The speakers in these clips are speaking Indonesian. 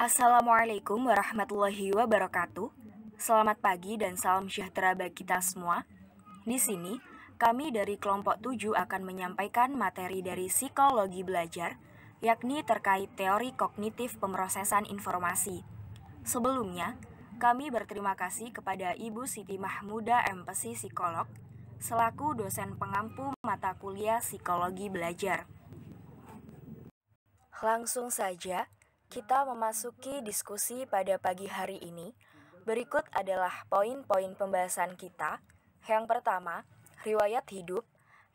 Assalamualaikum warahmatullahi wabarakatuh. Selamat pagi dan salam sejahtera bagi kita semua. Di sini, kami dari kelompok 7 akan menyampaikan materi dari psikologi belajar, yakni terkait teori kognitif pemrosesan informasi. Sebelumnya, kami berterima kasih kepada Ibu Siti Mahmuda MPSI Psikolog, selaku dosen pengampu mata kuliah psikologi belajar. Langsung saja, kita memasuki diskusi pada pagi hari ini. Berikut adalah poin-poin pembahasan kita. Yang pertama, riwayat hidup.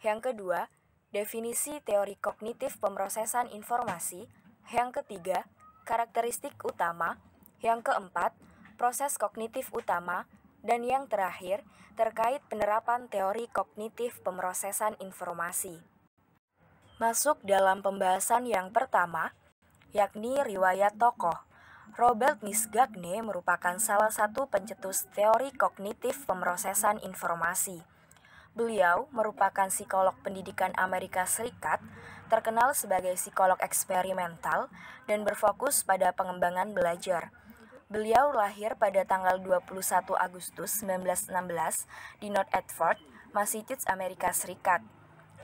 Yang kedua, definisi teori kognitif pemrosesan informasi. Yang ketiga, karakteristik utama. Yang keempat, proses kognitif utama. Dan yang terakhir, terkait penerapan teori kognitif pemrosesan informasi. Masuk dalam pembahasan yang pertama, yakni riwayat tokoh. Robert Misgagne merupakan salah satu pencetus teori kognitif pemrosesan informasi. Beliau merupakan psikolog pendidikan Amerika Serikat, terkenal sebagai psikolog eksperimental dan berfokus pada pengembangan belajar. Beliau lahir pada tanggal 21 Agustus 1916 di North Edford, Massachusetts, Amerika Serikat.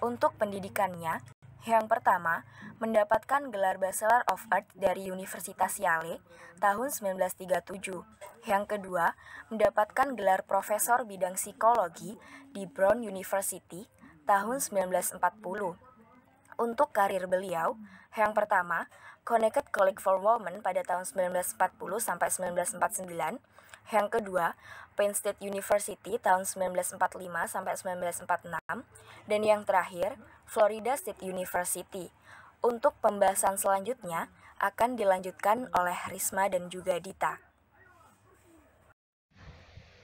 Untuk pendidikannya, yang pertama, mendapatkan gelar Bachelor of Art dari Universitas Yale tahun 1937. Yang kedua, mendapatkan gelar Profesor Bidang Psikologi di Brown University tahun 1940. Untuk karir beliau, yang pertama, Connected College for Women pada tahun 1940 sampai 1949. Yang kedua, Penn State University tahun 1945 sampai 1946. Dan yang terakhir, Florida State University. Untuk pembahasan selanjutnya akan dilanjutkan oleh Risma dan juga Dita.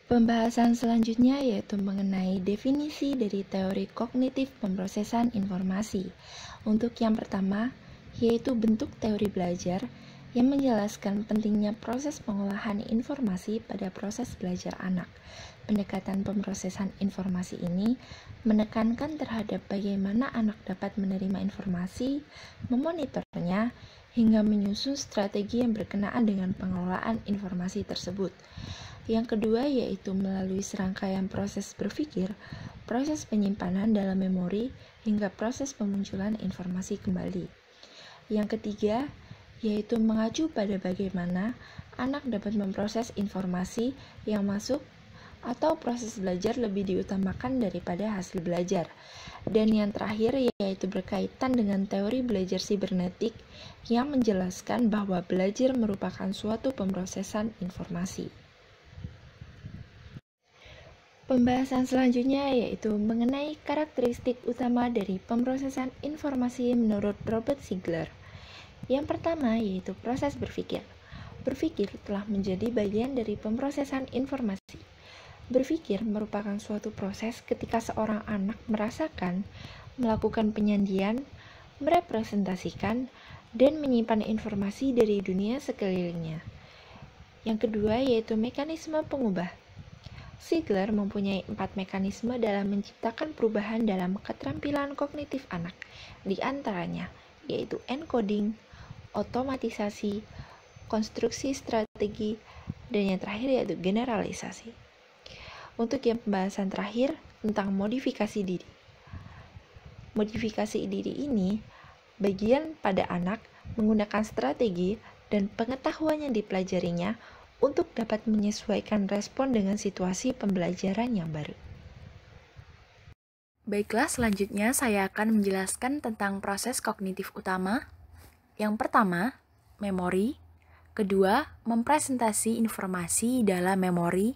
Pembahasan selanjutnya yaitu mengenai definisi dari teori kognitif pemrosesan informasi. Untuk yang pertama, yaitu bentuk teori belajar yang menjelaskan pentingnya proses pengolahan informasi pada proses belajar anak. Pendekatan pemrosesan informasi ini menekankan terhadap bagaimana anak dapat menerima informasi, memonitornya, hingga menyusun strategi yang berkenaan dengan pengelolaan informasi tersebut. Yang kedua yaitu melalui serangkaian proses berpikir, proses penyimpanan dalam memori, hingga proses pemunculan informasi kembali. Yang ketiga, yaitu mengacu pada bagaimana anak dapat memproses informasi yang masuk atau proses belajar lebih diutamakan daripada hasil belajar. Dan yang terakhir yaitu berkaitan dengan teori belajar sibernetik yang menjelaskan bahwa belajar merupakan suatu pemrosesan informasi. Pembahasan selanjutnya yaitu mengenai karakteristik utama dari pemrosesan informasi menurut Robert Sigler. Yang pertama yaitu proses berpikir. Berpikir telah menjadi bagian dari pemrosesan informasi. Berpikir merupakan suatu proses ketika seorang anak merasakan, melakukan penyandian, merepresentasikan, dan menyimpan informasi dari dunia sekelilingnya. Yang kedua yaitu mekanisme pengubah. Sigler mempunyai empat mekanisme dalam menciptakan perubahan dalam keterampilan kognitif anak, di antaranya yaitu encoding, otomatisasi, konstruksi strategi, dan yang terakhir yaitu generalisasi. Untuk yang pembahasan terakhir tentang modifikasi diri. Modifikasi diri ini bagian pada anak menggunakan strategi dan pengetahuan yang dipelajarinya untuk dapat menyesuaikan respon dengan situasi pembelajaran yang baru. Baiklah, selanjutnya saya akan menjelaskan tentang proses kognitif utama, yang pertama, memori. Kedua, mempresentasi informasi dalam memori.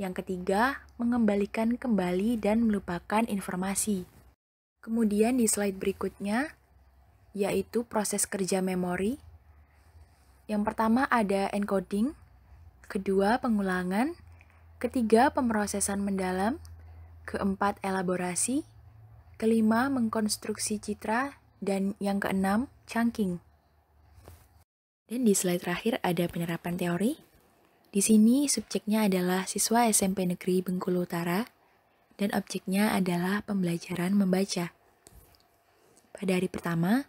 Yang ketiga, mengembalikan kembali dan melupakan informasi. Kemudian di slide berikutnya, yaitu proses kerja memori. Yang pertama ada encoding, kedua pengulangan, ketiga pemrosesan mendalam, keempat elaborasi, kelima mengkonstruksi citra, dan yang keenam chunking. Dan di slide terakhir ada penerapan teori. Di sini subjeknya adalah siswa SMP Negeri Bengkulu Utara dan objeknya adalah pembelajaran membaca. Pada hari pertama,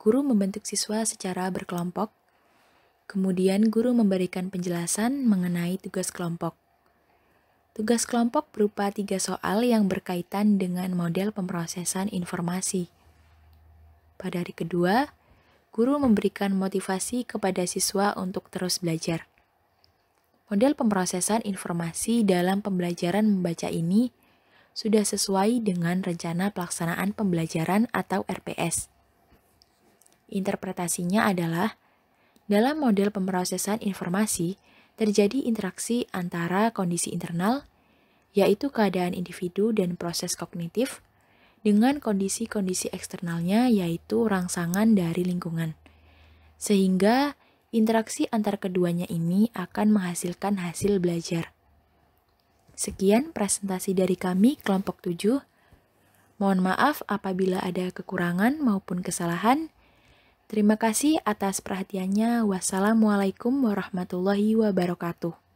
guru membentuk siswa secara berkelompok. Kemudian guru memberikan penjelasan mengenai tugas kelompok. Tugas kelompok berupa tiga soal yang berkaitan dengan model pemrosesan informasi. Pada hari kedua, guru memberikan motivasi kepada siswa untuk terus belajar. Model pemrosesan informasi dalam pembelajaran membaca ini sudah sesuai dengan rencana pelaksanaan pembelajaran atau RPS. Interpretasinya adalah dalam model pemrosesan informasi terjadi interaksi antara kondisi internal, yaitu keadaan individu dan proses kognitif, dengan kondisi-kondisi eksternalnya yaitu rangsangan dari lingkungan. Sehingga interaksi antar keduanya ini akan menghasilkan hasil belajar. Sekian presentasi dari kami kelompok 7. Mohon maaf apabila ada kekurangan maupun kesalahan. Terima kasih atas perhatiannya. Wassalamualaikum warahmatullahi wabarakatuh.